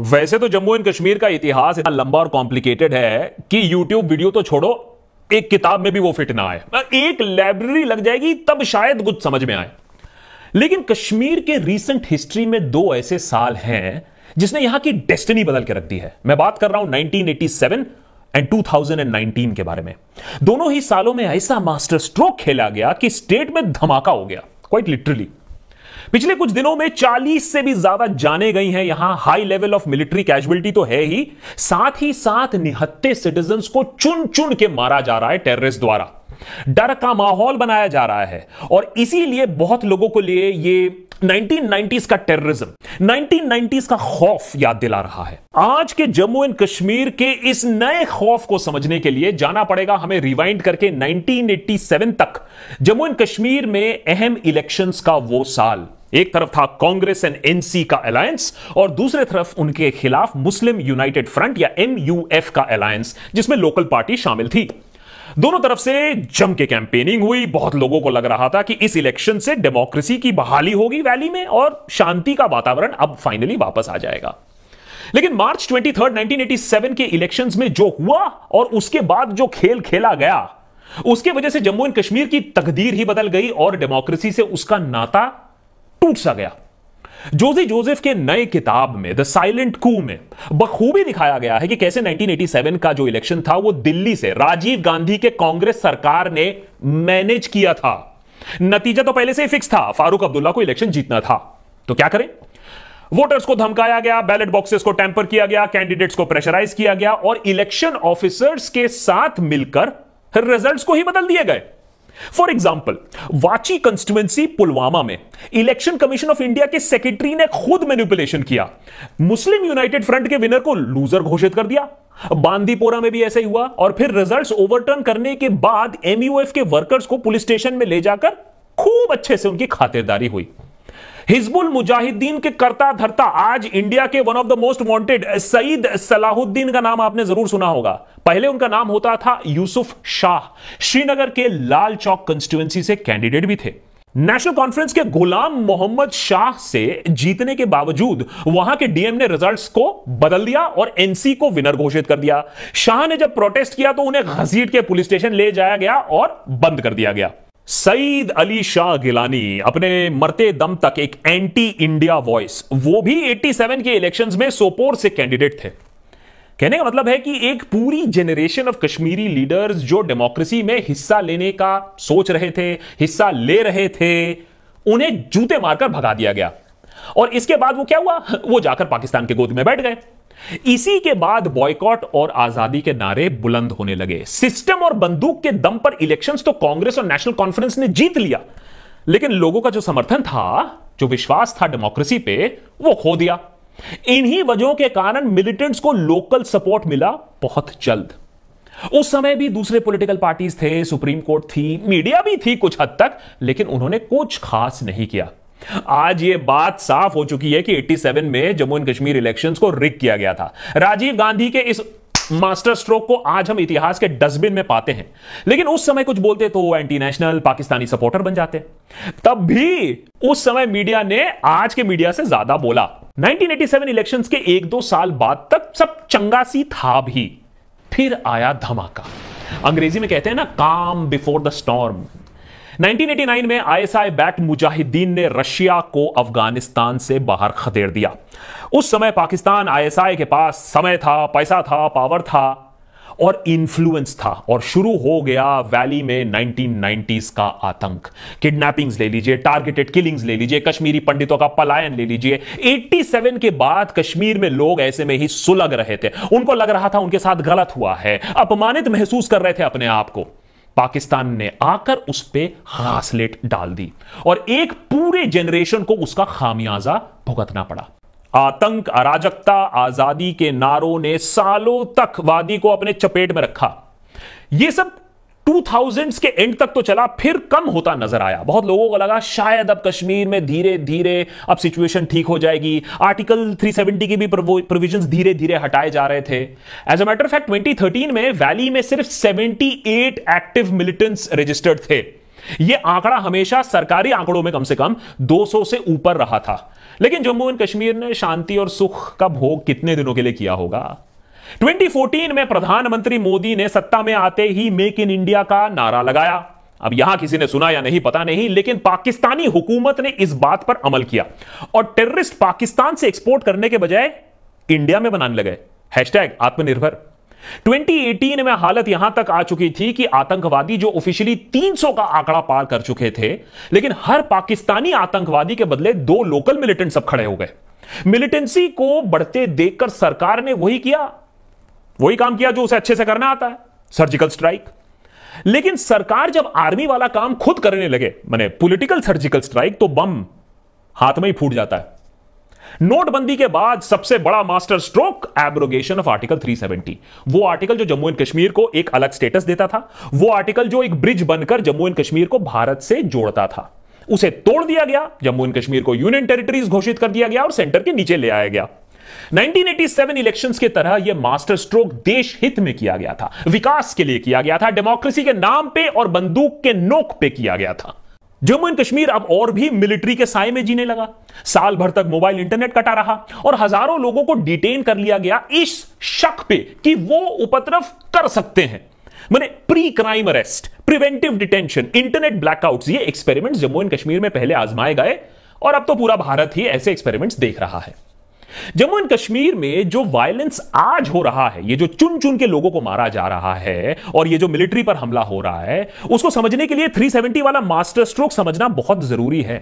वैसे तो जम्मू एंड कश्मीर का इतिहास इतना लंबा और कॉम्प्लिकेटेड है कि यूट्यूब वीडियो तो छोड़ो एक किताब में भी वो फिट ना आए एक लाइब्रेरी लग जाएगी तब शायद कुछ समझ में आए लेकिन कश्मीर के रीसेंट हिस्ट्री में दो ऐसे साल हैं जिसने यहां की डेस्टिनी बदल के रख दी है मैं बात कर रहा हूं 1987 एंड 2019 के बारे में दोनों ही सालों में ऐसा मास्टर स्ट्रोक खेला गया कि स्टेट में धमाका हो गया क्वाइट लिटरली पिछले कुछ दिनों में 40 से भी ज्यादा जाने गई हैं यहां high level of military casualty तो है ही साथ ही साथ निहत्ते सिटीजन को चुन चुन के मारा जा रहा है टेररिस्ट द्वारा डर का माहौल बनाया जा रहा है और इसीलिए बहुत लोगों को लिए ये 1990s का टेररिज्म 1990s का खौफ याद दिला रहा है आज के जम्मू एंड कश्मीर के इस नए खौफ को समझने के लिए जाना पड़ेगा हमें रिवाइंड करके 1987 तक जम्मू एंड कश्मीर में अहम इलेक्शंस का वो साल एक तरफ था कांग्रेस एंड एनसी का अलायंस और दूसरे तरफ उनके खिलाफ मुस्लिम यूनाइटेड फ्रंट या एमयूएफ का अलायंस जिसमें लोकल पार्टी शामिल थी दोनों तरफ से जम के कैंपेनिंग हुई बहुत लोगों को लग रहा था कि इस इलेक्शन से डेमोक्रेसी की बहाली होगी वैली में और शांति का वातावरण अब फाइनली वापस आ जाएगा लेकिन मार्च 23, 1987 के इलेक्शंस में जो हुआ और उसके बाद जो खेल खेला गया उसके वजह से जम्मू एंड कश्मीर की तकदीर ही बदल गई और डेमोक्रेसी से उसका नाता टूट सा गया जोजी जोसेफ के नए किताब में द साइलेंट कू में बखूबी दिखाया गया है कि कैसे 1987 का जो इलेक्शन था वो दिल्ली से राजीव गांधी के कांग्रेस सरकार ने मैनेज किया था नतीजा तो पहले से ही फिक्स था फारूक अब्दुल्ला को इलेक्शन जीतना था तो क्या करें वोटर्स को धमकाया गया बैलेट बॉक्सेस को टेम्पर किया गया कैंडिडेट्स को प्रेशराइज किया गया और इलेक्शन ऑफिसर्स के साथ मिलकर रिजल्ट्स को ही बदल दिए गए for example Wachi constituency Pulwama में इलेक्शन कमीशन ऑफ इंडिया के सेक्रेटरी ने खुद मैनिपुलेशन किया मुस्लिम यूनाइटेड फ्रंट के विनर को लूजर घोषित कर दिया बांदीपोरा में भी ऐसा ही हुआ और फिर रिजल्ट्स ओवरटर्न करने के बाद एमयूएफ के वर्कर्स को पुलिस स्टेशन में ले जाकर खूब अच्छे से उनकी खातिरदारी हुई हिजबुल मुजाहिदीन के करता धरता आज इंडिया के one of the most wanted Syed Salahuddin का नाम आपने जरूर सुना होगा पहले उनका नाम होता था यूसुफ शाह श्रीनगर के लाल चौक कंस्टिट्युएंसी से कैंडिडेट भी थे नेशनल कॉन्फ्रेंस के गुलाम मोहम्मद शाह से जीतने के बावजूद वहां के डीएम ने रिजल्ट्स को बदल दिया और एनसी को विनर घोषित कर दिया शाह ने जब प्रोटेस्ट किया तो उन्हें घसीट के पुलिस स्टेशन ले जाया गया और बंद कर दिया गया सईद अली शाह गिलानी अपने मरते दम तक एक एंटी इंडिया वॉइस वो भी 87 के इलेक्शंस में सोपोर से कैंडिडेट थे कहने का मतलब है कि एक पूरी जनरेशन ऑफ कश्मीरी लीडर्स जो डेमोक्रेसी में हिस्सा लेने का सोच रहे थे हिस्सा ले रहे थे उन्हें जूते मारकर भगा दिया गया और इसके बाद वो क्या हुआ वो जाकर पाकिस्तान के गोद में बैठ गए इसी के बाद बॉयकॉट और आजादी के नारे बुलंद होने लगे सिस्टम और बंदूक के दम पर इलेक्शंस तो कांग्रेस और नेशनल कॉन्फ्रेंस ने जीत लिया लेकिन लोगों का जो समर्थन था जो विश्वास था डेमोक्रेसी पे वो खो दिया इन्हीं वजहों के कारण मिलिटेंट्स को लोकल सपोर्ट मिला बहुत जल्द उस समय भी दूसरे पॉलिटिकल पार्टीज थे सुप्रीम कोर्ट थी मीडिया भी थी कुछ हद तक लेकिन उन्होंने कुछ खास नहीं किया आज ये बात साफ हो चुकी है कि 87 में जम्मू एंड कश्मीर इलेक्शंस को रिक किया गया था राजीव गांधी के इस मास्टर स्ट्रोक को आज हम इतिहास के डस्टबिन में पाते हैं लेकिन उस समय कुछ बोलते तो वो एंटी नेशनल पाकिस्तानी सपोर्टर बन जाते तब भी उस समय मीडिया ने आज के मीडिया से ज्यादा बोला 1987 इलेक्शंस के एक दो साल बाद तक सब चंगा सी था भी फिर आया धमाका अंग्रेजी में कहते हैं ना काम बिफोर द स्टॉर्म 1989 में आईएसआई बैक मुजाहिदीन ने रशिया को अफगानिस्तान से बाहर खदेड़ दिया उस समय पाकिस्तान आईएसआई के पास समय था पैसा था पावर था और इन्फ्लुएंस था और शुरू हो गया वैली में 1990s का आतंक किडनैपिंग्स ले लीजिए टारगेटेड किलिंग्स ले लीजिए कश्मीरी पंडितों का पलायन ले लीजिए 87 के बाद कश्मीर में लोग ऐसे में ही सुलग रहे थे उनको लग रहा था उनके साथ गलत हुआ है अपमानित महसूस कर रहे थे अपने आप को पाकिस्तान ने आकर उस पर हासलेट डाल दी और एक पूरे जनरेशन को उसका खामियाजा भुगतना पड़ा आतंक अराजकता आजादी के नारों ने सालों तक वादी को अपने चपेट में रखा यह सब टू थाउजेंड्स के एंड तक तो चला फिर कम होता नजर आया बहुत लोगों को लगा शायद अब कश्मीर में धीरे धीरे अब सिचुएशन ठीक हो जाएगी आर्टिकल 370 की भी प्रोविजन धीरे धीरे हटाए जा रहे थे एज अ मैटर फैक्ट 2013 में वैली में सिर्फ 78 एक्टिव मिलिटेंट्स रजिस्टर्ड थे यह आंकड़ा हमेशा सरकारी आंकड़ों में कम से कम 200 से ऊपर रहा था लेकिन जम्मू एंड कश्मीर ने शांति और सुख का भोग कितने दिनों के लिए किया होगा 2014 में प्रधानमंत्री मोदी ने सत्ता में आते ही मेक इन इंडिया का नारा लगाया अब यहां किसी ने सुना या नहीं पता नहीं लेकिन पाकिस्तानी हुकूमत ने इस बात पर अमल किया और टेररिस्ट पाकिस्तान से एक्सपोर्ट करने के बजाय इंडिया में बनाने लगे हैशटैग आत्मनिर्भर 2018 में हालत यहां तक आ चुकी थी कि आतंकवादी जो ऑफिशियली 300 का आंकड़ा पार कर चुके थे लेकिन हर पाकिस्तानी आतंकवादी के बदले दो लोकल मिलिटेंट सब खड़े हो गए मिलिटेंसी को बढ़ते देखकर सरकार ने वही किया वही काम किया जो उसे अच्छे से करना आता है सर्जिकल स्ट्राइक लेकिन सरकार जब आर्मी वाला काम खुद करने लगे मैंने पॉलिटिकल सर्जिकल स्ट्राइक तो बम हाथ में ही फूट जाता है नोटबंदी के बाद सबसे बड़ा master stroke abrogation of article 370 वो आर्टिकल जो जम्मू एंड कश्मीर को एक अलग स्टेटस देता था वो आर्टिकल जो एक ब्रिज बनकर जम्मू एंड कश्मीर को भारत से जोड़ता था उसे तोड़ दिया गया जम्मू एंड कश्मीर को यूनियन टेरिटरीज घोषित कर दिया गया और सेंटर के नीचे ले आया गया 1987 इलेक्शंस के तरह यह मास्टर स्ट्रोक देश हित में किया गया था विकास के लिए किया गया था डेमोक्रेसी के नाम पे और बंदूक के नोक पे किया गया था जम्मू एंड कश्मीर अब और भी मिलिट्री के साय में जीने लगा साल भर तक मोबाइल इंटरनेट कटा रहा और हजारों लोगों को डिटेन कर लिया गया इस शक पे कि वो उपद्रव कर सकते हैं मैंने pre crime arrest preventive detention internet blackout ये एक्सपेरिमेंट जम्मू एंड कश्मीर में पहले आजमाए गए और अब तो पूरा भारत ही ऐसे एक्सपेरिमेंट्स देख रहा है जम्मू एंड कश्मीर में जो वायलेंस आज हो रहा है ये जो चुन चुन के लोगों को मारा जा रहा है और ये जो मिलिट्री पर हमला हो रहा है उसको समझने के लिए 370 वाला मास्टर स्ट्रोक समझना बहुत जरूरी है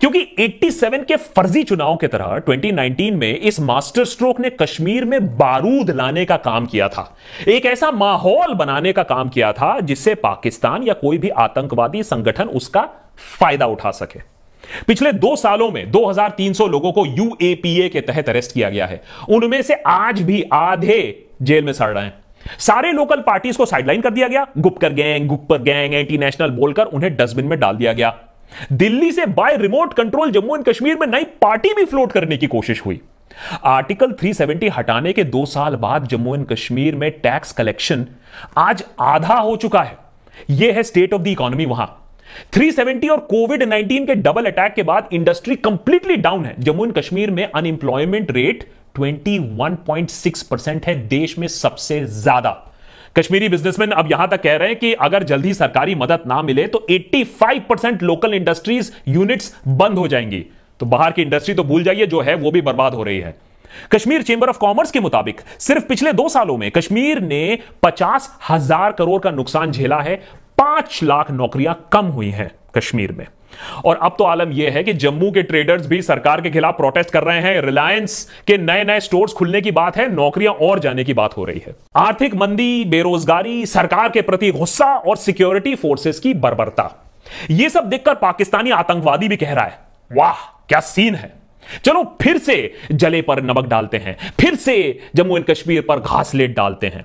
क्योंकि 87 के फर्जी चुनाव के तरह 2019 में इस मास्टर स्ट्रोक ने कश्मीर में बारूद लाने का काम किया था एक ऐसा माहौल बनाने का काम किया था जिससे पाकिस्तान या कोई भी आतंकवादी संगठन उसका फायदा उठा सके पिछले दो सालों में 2,300 लोगों को यूएपीए के तहत अरेस्ट किया गया है उनमें से आज भी आधे जेल में सड़ रहे हैं सारे लोकल पार्टीज को साइडलाइन कर दिया गया गुप्कर गैंग गुप्पर गैंग एंटी नेशनल बोलकर उन्हें डस्टबिन में डाल दिया गया दिल्ली से by remote control Jammu and Kashmir में नई पार्टी भी फ्लोट करने की कोशिश हुई आर्टिकल 370 हटाने के दो साल बाद जम्मू एंड कश्मीर में टैक्स कलेक्शन आज आधा हो चुका है यह है स्टेट ऑफ द इकोनॉमी वहां 370 और कोविड 19 के डबल अटैक के बाद इंडस्ट्री कंप्लीटली डाउन है जम्मू एंड कश्मीर में अनएम्प्लॉयमेंट रेट 21.6 परसेंट है देश में सबसे ज्यादा कश्मीरी बिजनेसमैन अब यहां तक कह रहे हैं कि अगर जल्दी सरकारी मदद ना मिले तो 85 परसेंट लोकल इंडस्ट्रीज यूनिट्स बंद हो जाएंगी तो बाहर की इंडस्ट्री तो भूल जाइए जो है वो भी बर्बाद हो रही है कश्मीर चेंबर ऑफ कॉमर्स के मुताबिक सिर्फ पिछले दो सालों में कश्मीर ने पचास हजार करोड़ का नुकसान झेला है पांच लाख नौकरियां कम हुई हैं कश्मीर में और अब तो आलम यह है कि जम्मू के ट्रेडर्स भी सरकार के खिलाफ प्रोटेस्ट कर रहे हैं रिलायंस के नए नए स्टोर्स खुलने की बात है नौकरियां और जाने की बात हो रही है आर्थिक मंदी बेरोजगारी सरकार के प्रति गुस्सा और सिक्योरिटी फोर्सेस की बर्बरता यह सब देखकर पाकिस्तानी आतंकवादी भी कह रहा है वाह क्या सीन है चलो फिर से जले पर नमक डालते हैं फिर से जम्मू एंड कश्मीर पर घास डालते हैं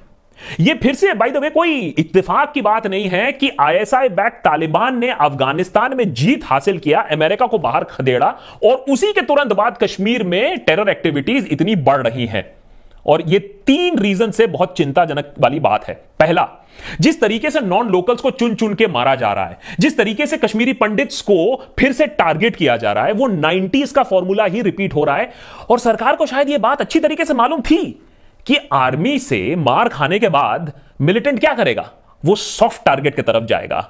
ये फिर से बाई द वे कोई इत्तेफाक की बात नहीं है कि आईएसआई बैक तालिबान ने अफगानिस्तान में जीत हासिल किया अमेरिका को बाहर खदेड़ा और उसी के तुरंत बाद कश्मीर में टेरर एक्टिविटीज इतनी बढ़ रही हैं और ये तीन रीजन से बहुत चिंताजनक वाली बात है पहला जिस तरीके से नॉन लोकल्स को चुन चुन के मारा जा रहा है जिस तरीके से कश्मीरी पंडित्स को फिर से टारगेट किया जा रहा है वो 90s का फॉर्मूला ही रिपीट हो रहा है और सरकार को शायद यह बात अच्छी तरीके से मालूम थी कि आर्मी से मार खाने के बाद मिलिटेंट क्या करेगा वो सॉफ्ट टारगेट की तरफ जाएगा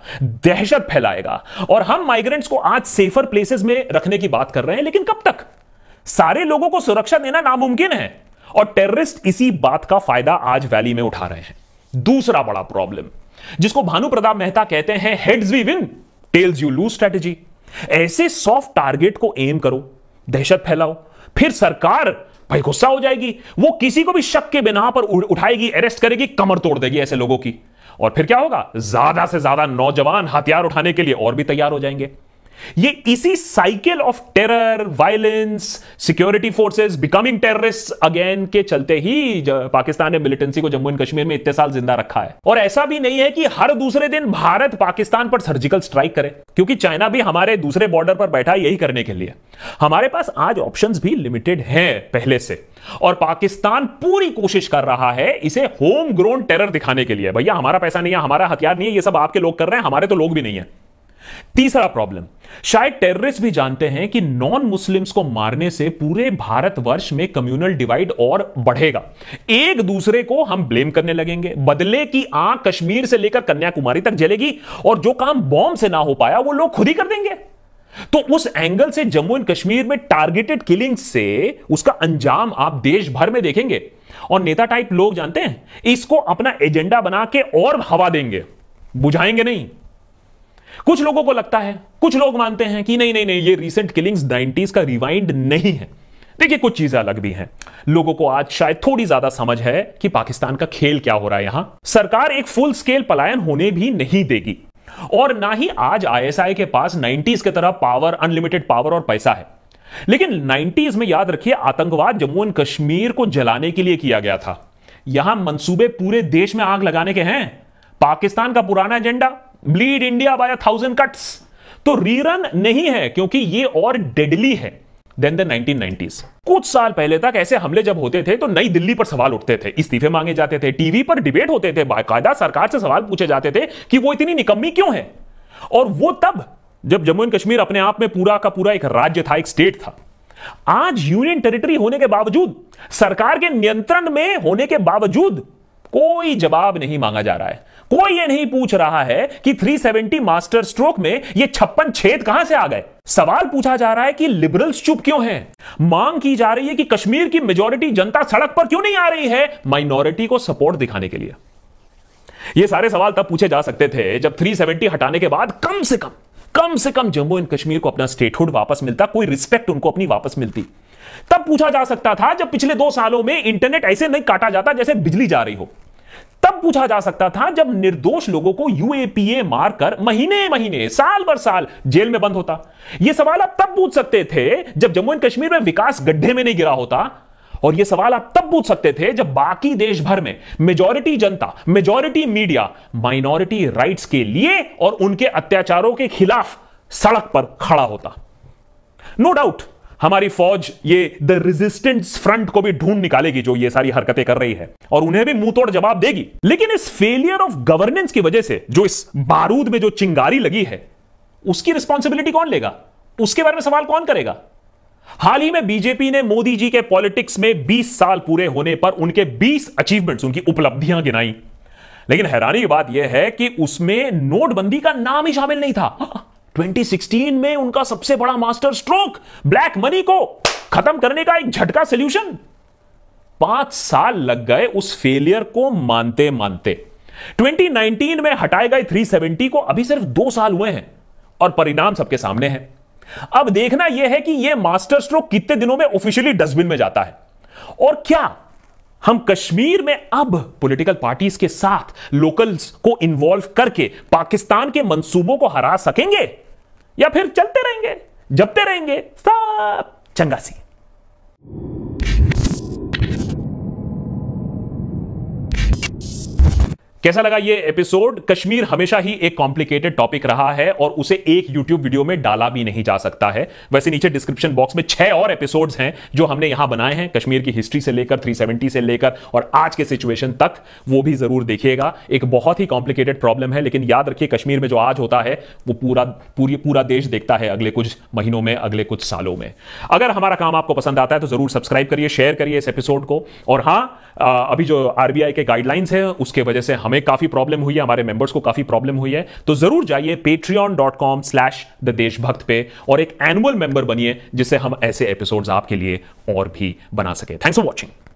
दहशत फैलाएगा और हम माइग्रेंट्स को आज सेफर प्लेसेस में रखने की बात कर रहे हैं लेकिन कब तक सारे लोगों को सुरक्षा देना नामुमकिन है और टेररिस्ट इसी बात का फायदा आज वैली में उठा रहे हैं दूसरा बड़ा प्रॉब्लम जिसको भानु प्रताप मेहता कहते हैं heads we win tails you lose strategy ऐसे सॉफ्ट टारगेट को एम करो दहशत फैलाओ फिर सरकार भाई गुस्सा हो जाएगी वो किसी को भी शक के बिना पर उठाएगी अरेस्ट करेगी कमर तोड़ देगी ऐसे लोगों की और फिर क्या होगा ज्यादा से ज्यादा नौजवान हथियार उठाने के लिए और भी तैयार हो जाएंगे ये इसी cycle of terror violence security forces becoming terrorist again के चलते ही पाकिस्तान ने मिलिटेंसी को जम्मू एंड कश्मीर में इतने साल जिंदा रखा है और ऐसा भी नहीं है कि हर दूसरे दिन भारत पाकिस्तान पर सर्जिकल स्ट्राइक करे क्योंकि चाइना भी हमारे दूसरे बॉर्डर पर बैठा है यही करने के लिए हमारे पास आज ऑप्शन भी लिमिटेड है पहले से और पाकिस्तान पूरी कोशिश कर रहा है इसे होम ग्रोन टेरर दिखाने के लिए भैया हमारा पैसा नहीं है हमारा हथियार नहीं है ये सब आपके लोग कर रहे हैं हमारे तो लोग भी नहीं है तीसरा प्रॉब्लम शायद टेररिस्ट भी जानते हैं कि नॉन मुस्लिम्स को मारने से पूरे भारतवर्ष में कम्युनल डिवाइड और बढ़ेगा एक दूसरे को हम ब्लेम करने लगेंगे बदले की आंख कश्मीर से लेकर कन्याकुमारी तक जलेगी और जो काम बॉम्ब से ना हो पाया वो लोग खुद ही कर देंगे तो उस एंगल से जम्मू एंड कश्मीर में टारगेटेड किलिंग से उसका अंजाम आप देश भर में देखेंगे और नेता टाइप लोग जानते हैं इसको अपना एजेंडा बना के और हवा देंगे बुझाएंगे नहीं कुछ लोगों को लगता है कुछ लोग मानते हैं कि नहीं नहीं नहीं ये रिसेंट किलिंग्स नाइनटीज का रिवाइंड नहीं है देखिए कुछ चीजें अलग भी हैं लोगों को आज शायद थोड़ी ज्यादा समझ है कि पाकिस्तान का खेल क्या हो रहा है यहां सरकार एक फुल स्केल पलायन होने भी नहीं देगी और ना ही आज आईएसआई के पास नाइनटीज के तरह पावर अनलिमिटेड पावर और पैसा है लेकिन नाइनटीज में याद रखिए आतंकवाद जम्मू एंड कश्मीर को जलाने के लिए किया गया था यहां मंसूबे पूरे देश में आग लगाने के हैं पाकिस्तान का पुराना agenda bleed India by thousand cuts तो रीरन नहीं है क्योंकि ये और डेडली है देन द 1990s कुछ साल पहले तक ऐसे हमले जब होते थे तो नई दिल्ली पर सवाल उठते थे इस्तीफे मांगे जाते थे टीवी पर डिबेट होते थे बाकायदा सरकार से सवाल पूछे जाते थे कि वो इतनी निकम्मी क्यों है और वो तब जब जम्मू एंड कश्मीर अपने आप में पूरा का पूरा एक राज्य था एक स्टेट था आज यूनियन टेरिटरी होने के बावजूद सरकार के नियंत्रण में होने के बावजूद कोई जवाब नहीं मांगा जा रहा है कोई ये नहीं पूछ रहा है कि 370 मास्टर स्ट्रोक में ये छप्पन छेद कहां से आ गए सवाल पूछा जा रहा है कि लिबरल्स चुप क्यों हैं मांग की जा रही है कि कश्मीर की मेजोरिटी जनता सड़क पर क्यों नहीं आ रही है माइनॉरिटी को सपोर्ट दिखाने के लिए ये सारे सवाल तब पूछे जा सकते थे जब 370 हटाने के बाद कम से कम कम से कम जम्मू एंड कश्मीर को अपना स्टेटहुड वापस मिलता कोई रिस्पेक्ट उनको अपनी वापस मिलती तब पूछा जा सकता था जब पिछले दो सालों में इंटरनेट ऐसे नहीं काटा जाता जैसे बिजली जा रही हो तब पूछा जा सकता था जब निर्दोष लोगों को यूएपीए मारकर महीने महीने साल भर साल जेल में बंद होता यह सवाल आप तब पूछ सकते थे जब जम्मू एंड कश्मीर में विकास गड्ढे में नहीं गिरा होता और यह सवाल आप तब पूछ सकते थे जब बाकी देश भर में मेजोरिटी जनता मेजोरिटी मीडिया माइनॉरिटी राइट्स के लिए और उनके अत्याचारों के खिलाफ सड़क पर खड़ा होता नो no डाउट हमारी फौज ये द रेजिस्टेंस फ्रंट को भी ढूंढ निकालेगी जो ये सारी हरकतें कर रही है और उन्हें भी मुंह तोड़ जवाब देगी लेकिन इस फेलियर ऑफ गवर्नेंस की वजह से जो इस बारूद में जो चिंगारी लगी है उसकी रिस्पॉन्सिबिलिटी कौन लेगा उसके बारे में सवाल कौन करेगा हाल ही में बीजेपी ने मोदी जी के पॉलिटिक्स में 20 साल पूरे होने पर उनके 20 अचीवमेंट्स उनकी उपलब्धियां गिनाई लेकिन हैरानी की बात यह है कि उसमें नोटबंदी का नाम ही शामिल नहीं था 2016 में उनका सबसे बड़ा मास्टर स्ट्रोक ब्लैक मनी को खत्म करने का एक झटका सोल्यूशन पांच साल लग गए उस फेलियर को मानते मानते 2019 में हटाए गए 370 को अभी सिर्फ दो साल हुए हैं और परिणाम सबके सामने हैं अब देखना यह है कि यह मास्टर स्ट्रोक कितने दिनों में ऑफिशियली डस्टबिन में जाता है और क्या हम कश्मीर में अब पॉलिटिकल पार्टीज के साथ लोकल्स को इन्वॉल्व करके पाकिस्तान के मंसूबों को हरा सकेंगे या फिर चलते रहेंगे जपते रहेंगे चंगा सी कैसा लगा ये एपिसोड कश्मीर हमेशा ही एक कॉम्प्लिकेटेड टॉपिक रहा है और उसे एक यूट्यूब वीडियो में डाला भी नहीं जा सकता है वैसे नीचे डिस्क्रिप्शन बॉक्स में छह और एपिसोड्स हैं जो हमने यहां बनाए हैं कश्मीर की हिस्ट्री से लेकर 370 से लेकर और आज के सिचुएशन तक वो भी जरूर देखिएगा एक बहुत ही कॉम्प्लिकेटेड प्रॉब्लम है लेकिन याद रखिए कश्मीर में जो आज होता है वो पूरा पूरी पूरा देश देखता है अगले कुछ महीनों में अगले कुछ सालों में अगर हमारा काम आपको पसंद आता है तो जरूर सब्सक्राइब करिए शेयर करिए इस एपिसोड को और हाँ अभी जो आरबीआई के गाइडलाइंस है उसके वजह से हम हमें काफी प्रॉब्लम हुई है हमारे मेंबर्स को काफी प्रॉब्लम हुई है तो जरूर जाइए Patreon dot com slash the Deshbhakt पे और एक एनुअल मेंबर बनिए जिससे हम ऐसे एपिसोड्स आपके लिए और भी बना सके थैंक्स फॉर वॉचिंग